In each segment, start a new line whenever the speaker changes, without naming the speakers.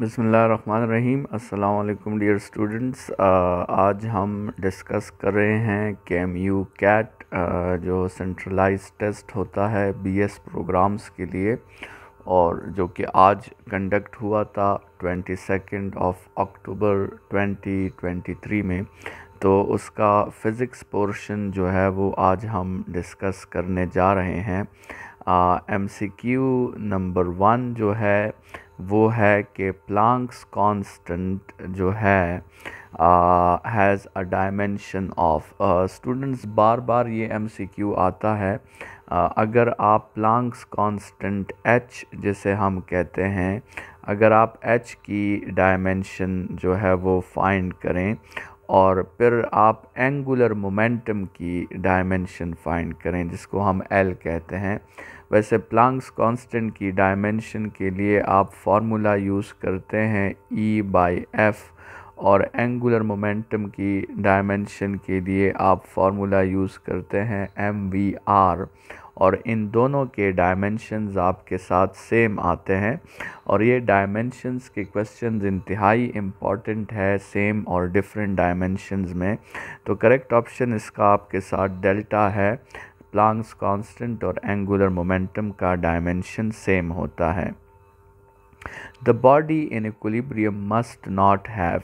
बसमीम अल्लाम dear students आज हम डिस्कस कर रहे हैं कैम यू कैट जो सेंट्रलाइज टेस्ट होता है बीएस प्रोग्राम्स के लिए और जो कि आज कंडक्ट हुआ था ट्वेंटी सेकेंड ऑफ अक्टूबर 2023 में तो उसका फ़िज़िक्स पोर्शन जो है वो आज हम डिस्कस करने जा रहे हैं M C Q number one जो है वो है कि प्लांक्स कांस्टेंट जो है has a dimension of students बार बार ये एमसीक्यू आता है uh, अगर आप प्लांक्स कांस्टेंट एच जिसे हम कहते हैं अगर आप एच की डायमेंशन जो है वो फाइंड करें और फिर आप एंगुलर मोमेंटम की डायमेंशन फाइंड करें जिसको हम एल कहते हैं वैसे प्लांक्स कांस्टेंट की डायमेंशन के लिए आप फार्मूला यूज़ करते हैं ई बाई एफ़ और एंगुलर मोमेंटम की डायमेंशन के लिए आप फार्मूला यूज़ करते हैं एम वी आर और इन दोनों के डायमेंशंस आपके साथ सेम आते हैं और ये डायमेंशंस के क्वेश्चंस इंतहाई इम्पॉर्टेंट है सेम और डिफरेंट डायमेंशंस में तो करेक्ट ऑप्शन इसका आपके साथ डेल्टा है प्लांक्स कांस्टेंट और एंगुलर मोमेंटम का डायमेंशन सेम होता है the body in equilibrium must not have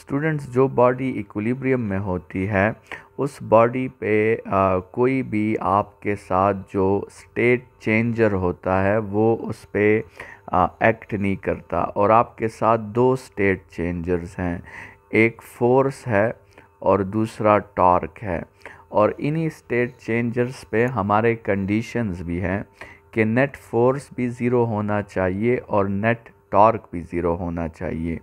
students जो बॉडी इक्विलिब्रियम में होती है उस बॉडी पे आ, कोई भी आपके साथ जो स्टेट चेंजर होता है वो उस पर एक्ट नहीं करता और आपके साथ दो स्टेट चेंजर्स हैं एक फोर्स है और दूसरा टॉर्क है और इन्हीं स्टेट चेंजर्स पे हमारे कंडीशंस भी हैं कि नेट फोर्स भी ज़ीरो होना चाहिए और नेट टॉर्क भी ज़ीरो होना चाहिए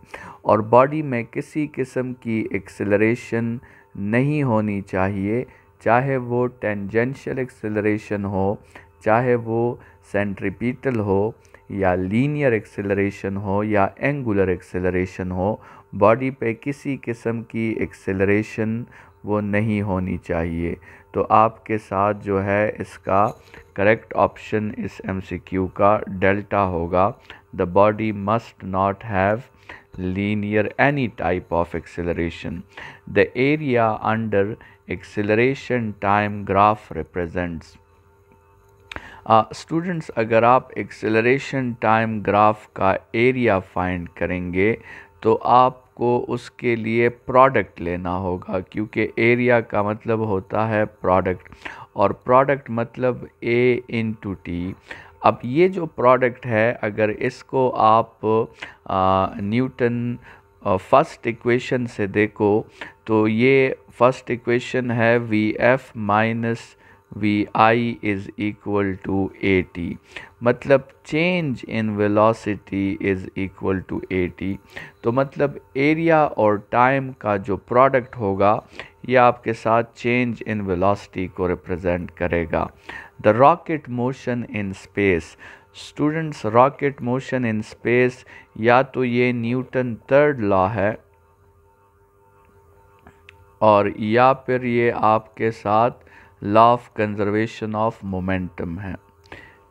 और बॉडी में किसी किस्म की एक्सेलरेशन नहीं होनी चाहिए चाहे वो टेंजेंशियल एक्सेलरेशन हो चाहे वो सेंट्रिपिटल हो या लीनियर एक्सेलरेशन हो या एंगुलर एक्सेलरेशन हो बॉडी पे किसी किस्म की एक्सेलरेशन वो नहीं होनी चाहिए तो आपके साथ जो है इसका करेक्ट ऑप्शन इस एमसीक्यू का डेल्टा होगा the body must not have linear any type of acceleration the area under acceleration time graph represents. Students uh, अगर आप एक्सेलरेशन टाइम ग्राफ का एरिया फाइंड करेंगे तो आप आपको उसके लिए प्रोडक्ट लेना होगा क्योंकि एरिया का मतलब होता है प्रोडक्ट और प्रोडक्ट मतलब ए इन टू टी अब ये जो प्रोडक्ट है अगर इसको आप न्यूटन फर्स्ट इक्वेशन से देखो तो ये फर्स्ट इक्वेशन है v f minus v i is equal to a t मतलब change in velocity is equal to a t तो मतलब एरिया और टाइम का जो प्रोडक्ट होगा ये आपके साथ चेंज इन वेलोसिटी को रिप्रेजेंट करेगा the rocket motion in space students rocket motion in space या तो ये न्यूटन थर्ड लॉ है और या फिर ये आपके साथ law of conservation of momentum है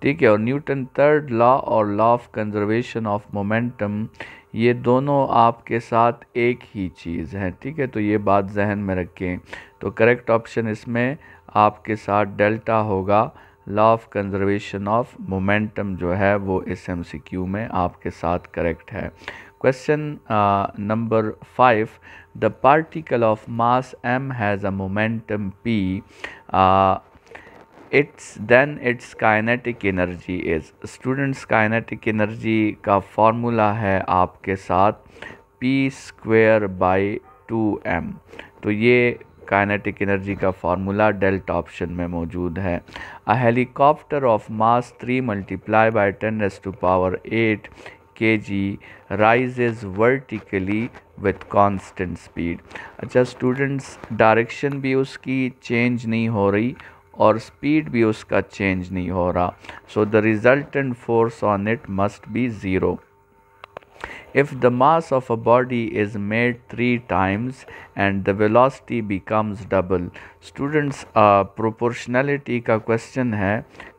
ठीक है और न्यूटन थर्ड लॉ और law of conservation of momentum ये दोनों आपके साथ एक ही चीज़ है ठीक है तो ये बात जहन में रखें तो करेक्ट ऑप्शन इसमें आपके साथ डेल्टा होगा law of conservation of momentum जो है वो एस में आपके साथ करेक्ट है question number five the particle of mass m has has a momentum its then its kinetic energy is students kinetic energy का फार्मूला है आपके साथ p square by two m तो ये काइनेटिक एनर्जी का फार्मूला डेल्टा ऑप्शन में मौजूद है a helicopter of mass three multiply by ten is to power eight kg rises vertically with constant speed. अच्छा students direction भी उसकी change नहीं हो रही और speed भी उसका change नहीं हो रहा So the resultant force on it must be zero. If the mass of a body is made three times and the velocity becomes double, students uh, proportionality का question है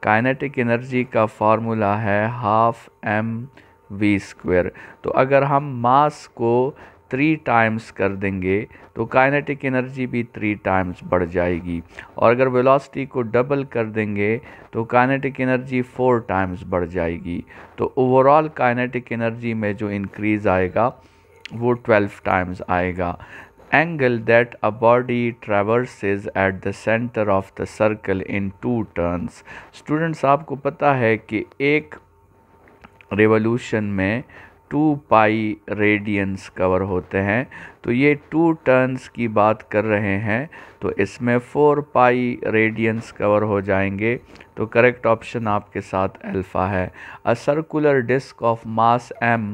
kinetic energy का formula है half m v square तो अगर हम मास को three times कर देंगे तो काइनेटिक एनर्जी भी थ्री टाइम्स बढ़ जाएगी और अगर वेलोसिटी को डबल कर देंगे तो काइनेटिक एनर्जी फोर टाइम्स बढ़ जाएगी तो ओवरऑल काइनेटिक एनर्जी में जो इंक्रीज़ आएगा वो ट्वेल्व टाइम्स आएगा angle that a body traverses at the centre of the circle in two turns students आपको पता है कि एक रेवोल्यूशन में टू पाई रेडियंस कवर होते हैं तो ये टू टर्न्स की बात कर रहे हैं तो इसमें फोर पाई रेडियंस कवर हो जाएंगे तो करेक्ट ऑप्शन आपके साथ अल्फ़ा है a circular disc of mass m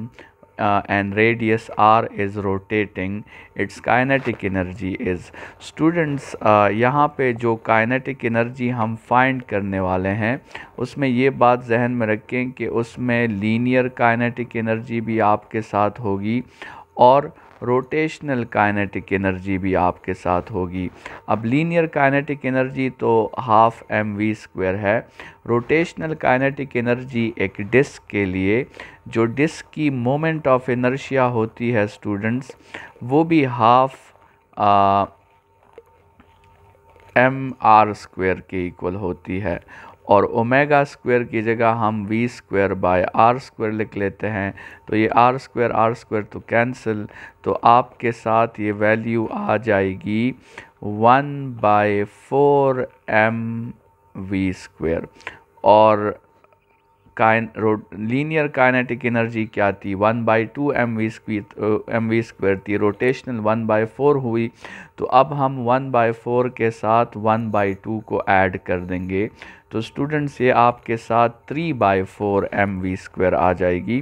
uh, and radius r is rotating its kinetic energy is students uh, यहाँ पे जो kinetic energy हम find करने वाले हैं उसमें ये बात जहन में रखें कि उसमें linear kinetic energy भी आपके साथ होगी और रोटेशनल काइनेटिक एनर्जी भी आपके साथ होगी अब लीनियर काइनेटिक एनर्जी तो हाफ एम वी स्क्वेयर है रोटेशनल काइनेटिक एनर्जी एक डिस्क के लिए जो डिस्क की मोमेंट ऑफ इनर्शिया होती है स्टूडेंट्स वो भी हाफ एम आर स्क्वेयर के इक्वल होती है और ओमेगा स्क्वायर की जगह हम v square by r square लिख लेते हैं तो ये आर स्क्वायर आर स्क्वायर तो कैंसिल तो आपके साथ ये वैल्यू आ जाएगी one by four m v square और लीनियर काइनेटिक एनर्जी क्या थी one by two m v स्क्वी एम वी स्क्वेयर थी रोटेशनल वन बाई फोर हुई तो अब हम वन बाई फोर के साथ वन बाई टू को ऐड कर देंगे तो स्टूडेंट्स ये आपके साथ three by four m v square आ जाएगी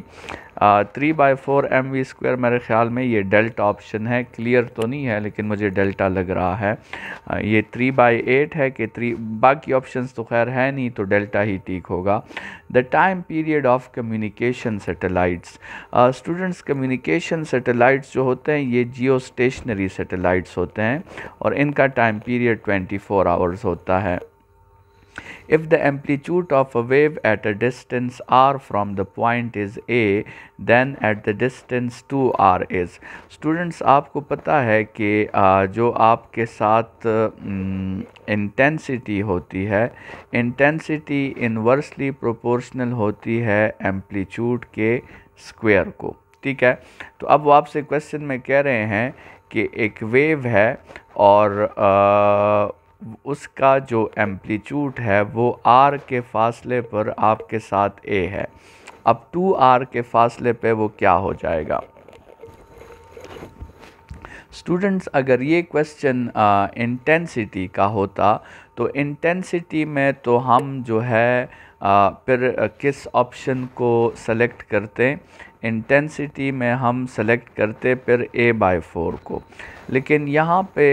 three by four m v square मेरे ख्याल में ये डेल्टा ऑप्शन है क्लियर तो नहीं है लेकिन मुझे डेल्टा लग रहा है आ, ये थ्री बाई एट है कि थ्री बाकी ऑप्शंस तो खैर है नहीं तो डेल्टा ही ठीक होगा the time period of communication satellites students communication satellites जो होते हैं ये जियो स्टेशनरी सेटेलाइट्स होते हैं और इनका time period twenty four hours होता है If the amplitude of a wave at a distance r from the point is a, then at the distance 2r is. Students, आपको पता है कि जो आपके साथ intensity होती है intensity inversely proportional होती है amplitude के square को ठीक है तो अब वो आपसे question में कह रहे हैं कि एक wave है और आ, उसका जो एम्पलीट्यूड है वो आर के फासले पर आपके साथ ए है अब टू आर के फासले पे वो क्या हो जाएगा स्टूडेंट्स अगर ये क्वेश्चन इंटेंसिटी का होता तो इंटेंसिटी में तो हम जो है फिर किस ऑप्शन को सेलेक्ट करते इंटेंसिटी में हम सेलेक्ट करते फिर ए बाई फोर को लेकिन यहाँ पे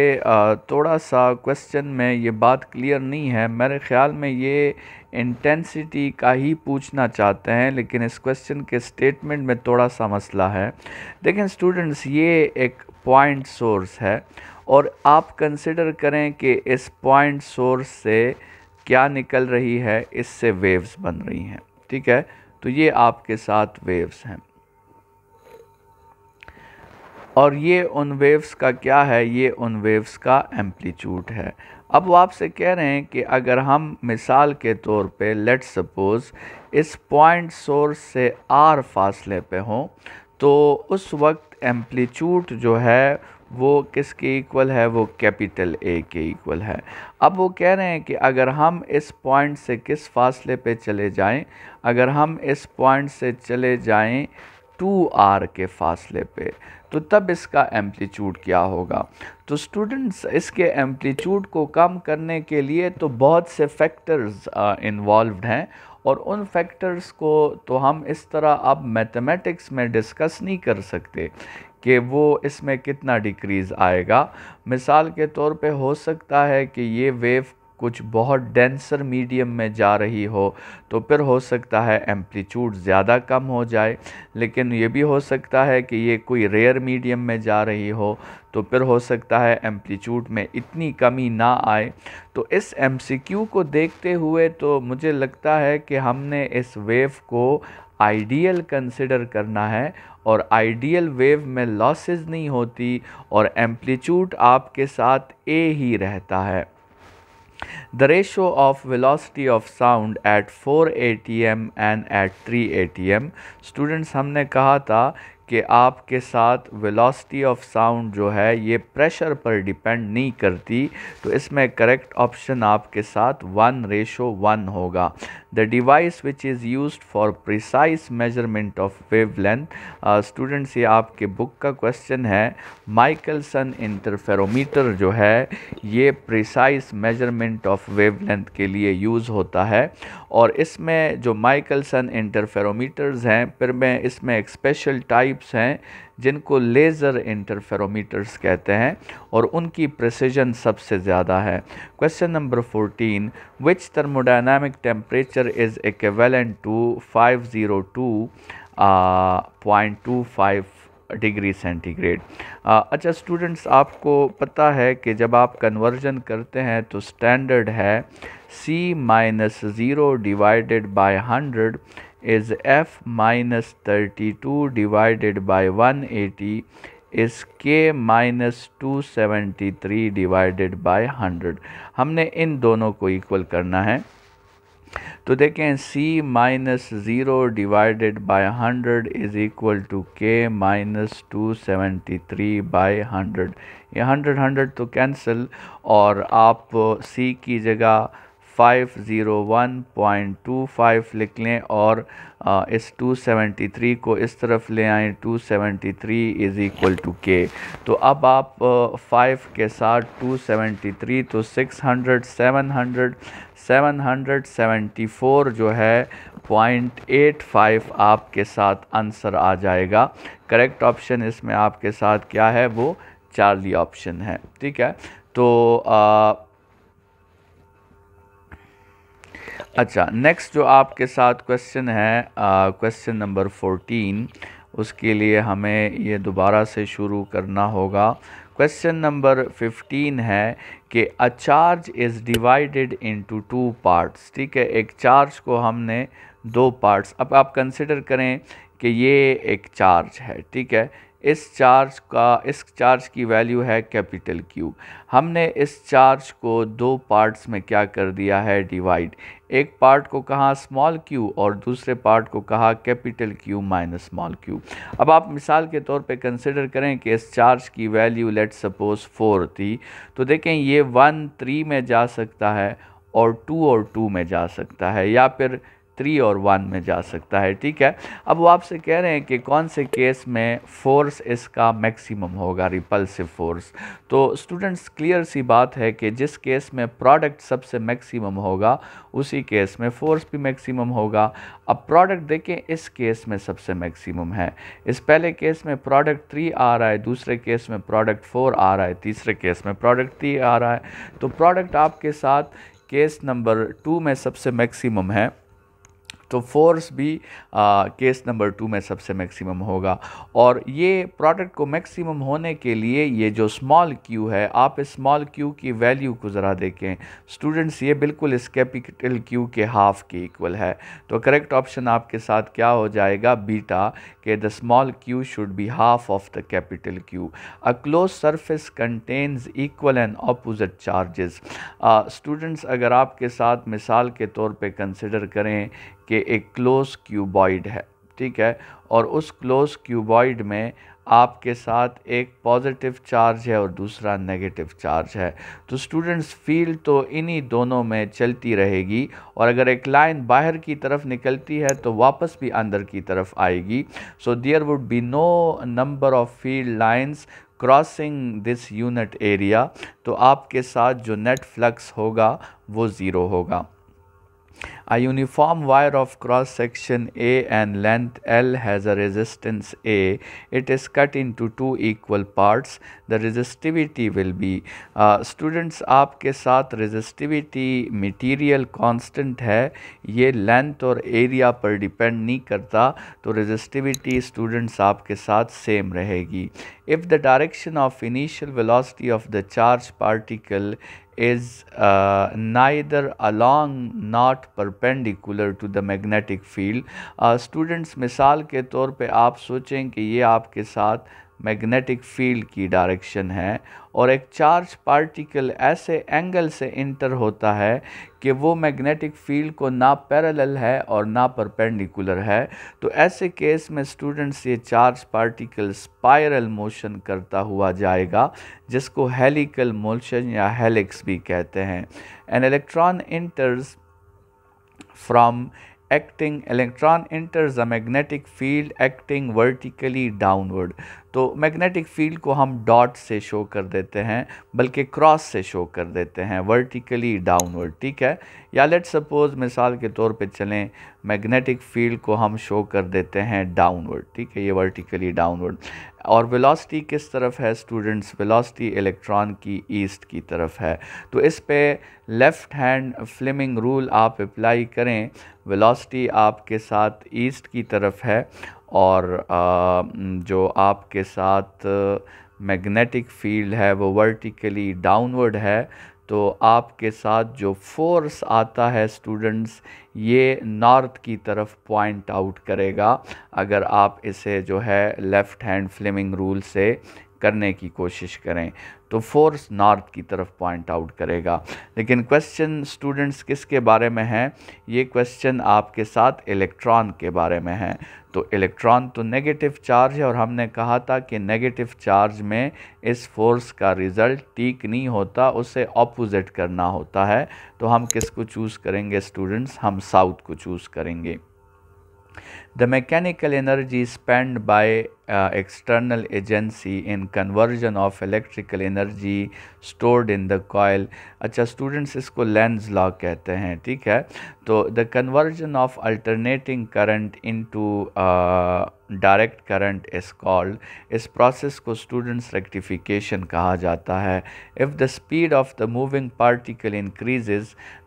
थोड़ा सा क्वेश्चन में ये बात क्लियर नहीं है मेरे ख़्याल में ये इंटेंसिटी का ही पूछना चाहते हैं लेकिन इस क्वेश्चन के स्टेटमेंट में थोड़ा सा मसला है देखें स्टूडेंट्स ये एक पॉइंट सोर्स है और आप कंसिडर करें कि इस पॉइंट सोर्स से क्या निकल रही है इससे वेव्स बन रही हैं ठीक है तो ये आपके साथ वेव्स हैं और ये उन वेव्स का क्या है ये उन वेव्स का एम्पलीट्यूड है अब वो आपसे कह रहे हैं कि अगर हम मिसाल के तौर पे लेट सपोज़ इस पॉइंट सोर्स से आर फासले पे हों तो उस वक्त एम्पलीट्यूड जो है वो किसके इक्वल है वो कैपिटल ए के इक्वल है अब वो कह रहे हैं कि अगर हम इस पॉइंट से किस फासले पे चले जाएं अगर हम इस पॉइंट से चले जाएं टू आर के फासले पे तो तब इसका एम्पलीट्यूड क्या होगा तो स्टूडेंट्स इसके एम्पलीट्यूड को कम करने के लिए तो बहुत से फैक्टर्स इन्वॉल्व हैं और उन फैक्टर्स को तो हम इस तरह अब मैथमेटिक्स में डिस्कस नहीं कर सकते कि वो इसमें कितना डिक्रीज़ आएगा मिसाल के तौर पे हो सकता है कि ये वेव कुछ बहुत डेंसर मीडियम में जा रही हो तो फिर हो सकता है एम्पलीट्यूड ज़्यादा कम हो जाए लेकिन ये भी हो सकता है कि ये कोई रेयर मीडियम में जा रही हो तो फिर हो सकता है एम्पलीट्यूड में इतनी कमी ना आए तो इस एमसीक्यू को देखते हुए तो मुझे लगता है कि हमने इस वेव को आइडियल कंसिडर करना है और आइडियल वेव में लॉसेस नहीं होती और एम्पलीट्यूड आपके साथ ए ही रहता है The ratio of velocity of sound at 4 ATM and at 3 ATM. Students हमने कहा था कि आपके साथ वेलोसिटी ऑफ साउंड जो है ये प्रेशर पर डिपेंड नहीं करती तो इसमें करेक्ट ऑप्शन आपके साथ वन रेशो वन होगा the device which is use for precise measurement of wavelength students ये आपके बुक का क्वेश्चन है माइकलसन इंटरफेरोमीटर जो है ये precise measurement of wavelength के लिए यूज़ होता है और इसमें जो माइकलसन इंटरफेरोमीटर्स हैं फिर मैं इसमें एक स्पेशल टाइप टाइप्स हैं जिनको लेज़र इंटरफेरोमीटर्स कहते हैं और उनकी प्रिसीजन सबसे ज़्यादा है question number fourteen which thermodynamic temperature is equivalent to five zero two point two five degree centigrade अच्छा स्टूडेंट्स आपको पता है कि जब आप कन्वर्जन करते हैं तो स्टैंडर्ड है c minus zero divided by hundred is f minus 32 divided by 180 is k minus two seventy three divided hundred हमने इन दोनों को इक्वल करना है तो देखें c minus zero divided by hundred is equal to k minus two seventy three by hundred ये hundred hundred तो कैंसिल और आप c की जगह 501.25 लिख लें और आ, इस 273 को इस तरफ ले आएँ 273 seventy three is equal to k तो अब आप फाइव के साथ 273 तो 600 700 774 जो है पॉइंट एट फाइव आपके साथ आंसर आ जाएगा करेक्ट ऑप्शन इसमें आपके साथ क्या है वो चार्ली ऑप्शन है ठीक है तो आ, अच्छा नेक्स्ट जो आपके साथ क्वेश्चन है क्वेश्चन नंबर फोर्टीन उसके लिए हमें ये दोबारा से शुरू करना होगा क्वेश्चन नंबर फिफ्टीन है कि a charge is divided into two parts ठीक है एक चार्ज को हमने दो पार्ट्स अब आप कंसिडर करें कि ये एक चार्ज है ठीक है इस चार्ज का इस चार्ज की वैल्यू है कैपिटल क्यू हमने इस चार्ज को दो पार्ट्स में क्या कर दिया है डिवाइड एक पार्ट को कहा स्मॉल क्यू और दूसरे पार्ट को कहा capital q minus small q अब आप मिसाल के तौर पे कंसिडर करें कि इस चार्ज की वैल्यू लेट सपोज फोर थी तो देखें ये वन थ्री में जा सकता है और टू और टू में जा सकता है या फिर थ्री और वन में जा सकता है ठीक है अब वो आपसे कह रहे हैं कि कौन से केस में फोर्स इसका मैक्सिमम होगा रिपल्सिव फोर्स तो स्टूडेंट्स क्लियर सी बात है कि जिस केस में प्रोडक्ट सबसे मैक्सिमम होगा उसी केस में फोर्स भी मैक्सिमम होगा अब प्रोडक्ट देखें इस केस में सबसे मैक्सिमम है इस पहले केस में प्रोडक्ट थ्री आ रहा है दूसरे केस में प्रोडक्ट फोर आ रहा है तीसरे केस में प्रोडक्ट थ्री आ रहा है तो प्रोडक्ट आपके साथ केस नंबर टू में सबसे मैक्सिमम है तो फोर्स भी आ, केस नंबर टू में सबसे मैक्सिमम होगा और ये प्रोडक्ट को मैक्सिमम होने के लिए ये जो स्मॉल क्यू है आप स्मॉल क्यू की वैल्यू को ज़रा देखें स्टूडेंट्स ये बिल्कुल इस कैपिटल क्यू के हाफ़ के इक्वल है तो करेक्ट ऑप्शन आपके साथ क्या हो जाएगा बीटा के the small q should be half of the capital q a close surface contains equal and opposite charges students अगर आपके साथ मिसाल के तौर पे कंसिडर करें कि एक क्लोज क्यूबॉइड है ठीक है और उस क्लोज क्यूबॉइड में आपके साथ एक पॉजिटिव चार्ज है और दूसरा नेगेटिव चार्ज है तो स्टूडेंट्स फील्ड तो इन्हीं दोनों में चलती रहेगी और अगर एक लाइन बाहर की तरफ निकलती है तो वापस भी अंदर की तरफ आएगी so there would be no number of field lines crossing this unit area तो आपके साथ जो नेट फ्लक्स होगा वो ज़ीरो होगा A uniform wire of cross section A and length L has a resistance A. It is cut into two equal parts. The resistivity will be students uh, आपके साथ resistivity material constant है ये length और area पर depend नहीं करता तो resistivity students आपके साथ same रहेगी If the direction of initial velocity of the charge particle is uh, neither along not perpendicular to the magnetic field students uh, मिसाल के तौर पे आप सोचें कि ये आपके साथ मैग्नेटिक फील्ड की डायरेक्शन है और एक चार्ज पार्टिकल ऐसे एंगल से इंटर होता है कि वो मैग्नेटिक फील्ड को ना पैरेलल है और ना परपेंडिकुलर है तो ऐसे केस में स्टूडेंट्स ये चार्ज पार्टिकल स्पायरल मोशन करता हुआ जाएगा जिसको हेलिकल मोशन या हेलिक्स भी कहते हैं an electron enters from acting electron enters a magnetic field acting vertically downward तो मैग्नेटिक फील्ड को हम डॉट से शो कर देते हैं बल्कि क्रॉस से शो कर देते हैं वर्टिकली डाउनवर्ड ठीक है या लेट सपोज मिसाल के तौर पे चलें मैग्नेटिक फील्ड को हम शो कर देते हैं डाउनवर्ड ठीक है ये वर्टिकली डाउनवर्ड और वेलोसिटी किस तरफ है स्टूडेंट्स वेलोसिटी इलेक्ट्रॉन की ईस्ट की तरफ है तो इस पे लेफ्ट हैंड फ्लेमिंग रूल आप अप्लाई करें वेलोसिटी आपके साथ ईस्ट की तरफ है और जो आपके साथ मैग्नेटिक फील्ड है वो वर्टिकली डाउनवर्ड है तो आपके साथ जो फोर्स आता है स्टूडेंट्स ये नॉर्थ की तरफ पॉइंट आउट करेगा अगर आप इसे जो है लेफ़्ट हैंड फ्लेमिंग रूल से करने की कोशिश करें तो फोर्स नॉर्थ की तरफ पॉइंट आउट करेगा लेकिन क्वेश्चन स्टूडेंट्स किसके बारे में है ये क्वेश्चन आपके साथ इलेक्ट्रॉन के बारे में है तो इलेक्ट्रॉन तो नेगेटिव चार्ज है और हमने कहा था कि नेगेटिव चार्ज में इस फोर्स का रिज़ल्ट ठीक नहीं होता उसे ऑपोजिट करना होता है तो हम किसको चूज़ करेंगे स्टूडेंट्स हम साउथ को चूज़ करेंगे The mechanical energy spent by uh, external agency in conversion of electrical energy stored in the coil अच्छा students इसको lens law कहते हैं ठीक है तो the conversion of alternating current into direct current is called इस process को students rectification कहा जाता है if the speed of the moving particle increase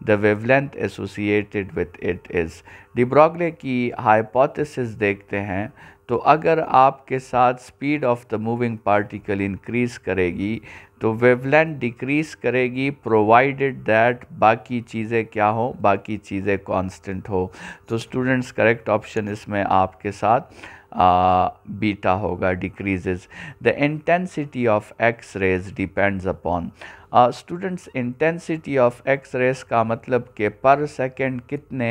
the wavelength associated with it is de Broglie की हाइपोथिस देखते हैं तो अगर आपके साथ speed of the moving particle increase करेगी तो वेवलेंथ डिक्रीज़ करेगी प्रोवाइडेड दैट बाकी चीज़ें क्या हो बाकी चीज़ें कांस्टेंट हो तो स्टूडेंट्स करेक्ट ऑप्शन इसमें आपके साथ uh, beta hoga decreases the intensity of x rays depends upon students intensity of x rays का मतलब कि पर सेकेंड कितने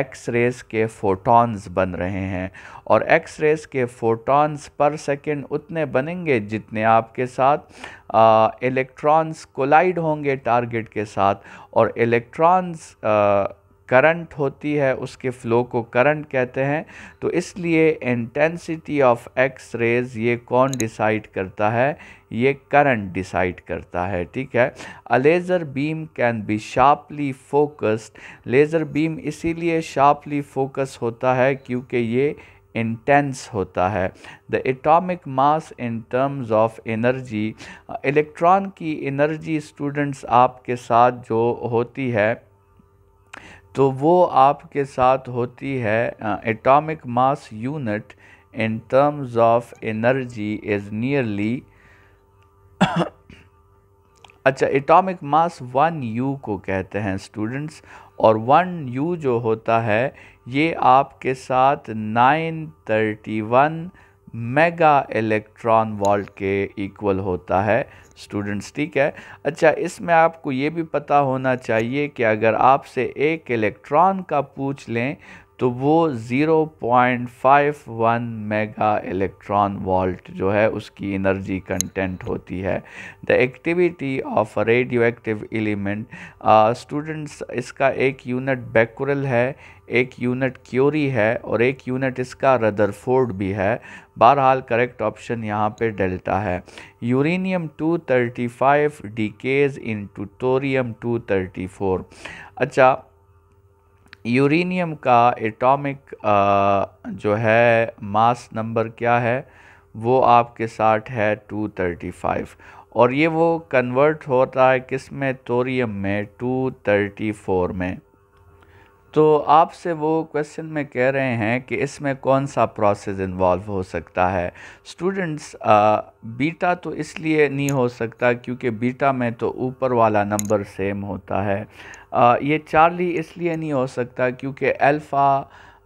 एक्स रेस के फोटॉन्स बन रहे हैं और एक्स रेस के फोटॉन्स पर सेकेंड उतने बनेंगे जितने आपके साथ इलेक्ट्रॉन्स कोलाइड होंगे टारगेट के साथ और इलेक्ट्रॉन्स करंट होती है उसके फ़्लो को करंट कहते हैं तो इसलिए इंटेंसिटी ऑफ एक्स रेज़ ये कौन डिसाइड करता है ये करंट डिसाइड करता है ठीक है a laser beam can be sharply focused laser beam इसीलिए शार्पली फोकस होता है क्योंकि ये इंटेंस होता है the atomic mass in terms of energy electron की एनर्जी स्टूडेंट्स आपके साथ जो होती है तो वो आपके साथ होती है atomic mass unit in terms of energy is nearly अच्छा एटॉमिक मास वन यू को कहते हैं स्टूडेंट्स और वन यू जो होता है ये आपके साथ nine thirty one mega electron volt के इक्वल होता है स्टूडेंट्स ठीक है अच्छा इसमें आपको ये भी पता होना चाहिए कि अगर आपसे एक इलेक्ट्रॉन का पूछ लें तो वो 0.51 मेगा इलेक्ट्रॉन वोल्ट जो है उसकी एनर्जी कंटेंट होती है the activity of radioactive element students इसका एक यूनिट बैकुरल है एक यूनिट क्योरी है और एक यूनिट इसका रदरफोर्ड भी है बहरहाल करेक्ट ऑप्शन यहाँ पे डेल्टा है uranium 235 decays into thorium two अच्छा यूरेनियम का एटॉमिक जो है मास नंबर क्या है वो आपके साथ है 235 और ये वो कन्वर्ट होता है किस में तोरियम में 234 में तो आपसे वो क्वेश्चन में कह रहे हैं कि इसमें कौन सा प्रोसेस इन्वॉल्व हो सकता है स्टूडेंट्स बीटा तो इसलिए नहीं हो सकता क्योंकि बीटा में तो ऊपर वाला नंबर सेम होता है आ, ये चार्ली इसलिए नहीं हो सकता क्योंकि अल्फ़ा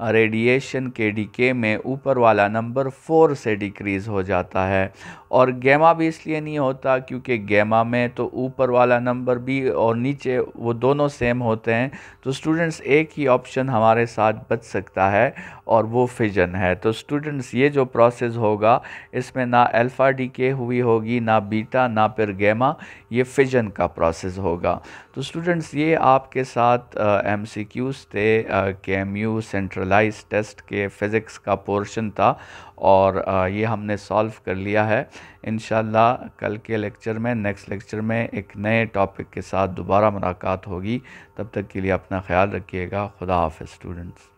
रेडिएशन के डीके में ऊपर वाला नंबर फोर से डिक्रीज़ हो जाता है और गैमा भी इसलिए नहीं होता क्योंकि गैमा में तो ऊपर वाला नंबर भी और नीचे वो दोनों सेम होते हैं तो स्टूडेंट्स एक ही ऑप्शन हमारे साथ बच सकता है और वो फिजन है तो स्टूडेंट्स ये जो प्रोसेस होगा इसमें ना अल्फ़ा डी के हुई होगी ना बीटा ना फिर गैमा ये फिजन का प्रोसेस होगा तो स्टूडेंट्स ये आपके साथ एम सी क्यूज़ थे K M U centralize test के फ़िज़िक्स का पोर्शन था और आ, ये हमने सॉल्व कर लिया है इन कल के लेक्चर में नेक्स्ट लेक्चर में एक नए टॉपिक के साथ दोबारा मुलाकात होगी तब तक के लिए अपना ख्याल रखिएगा खुदा हाफ स्टूडेंट्स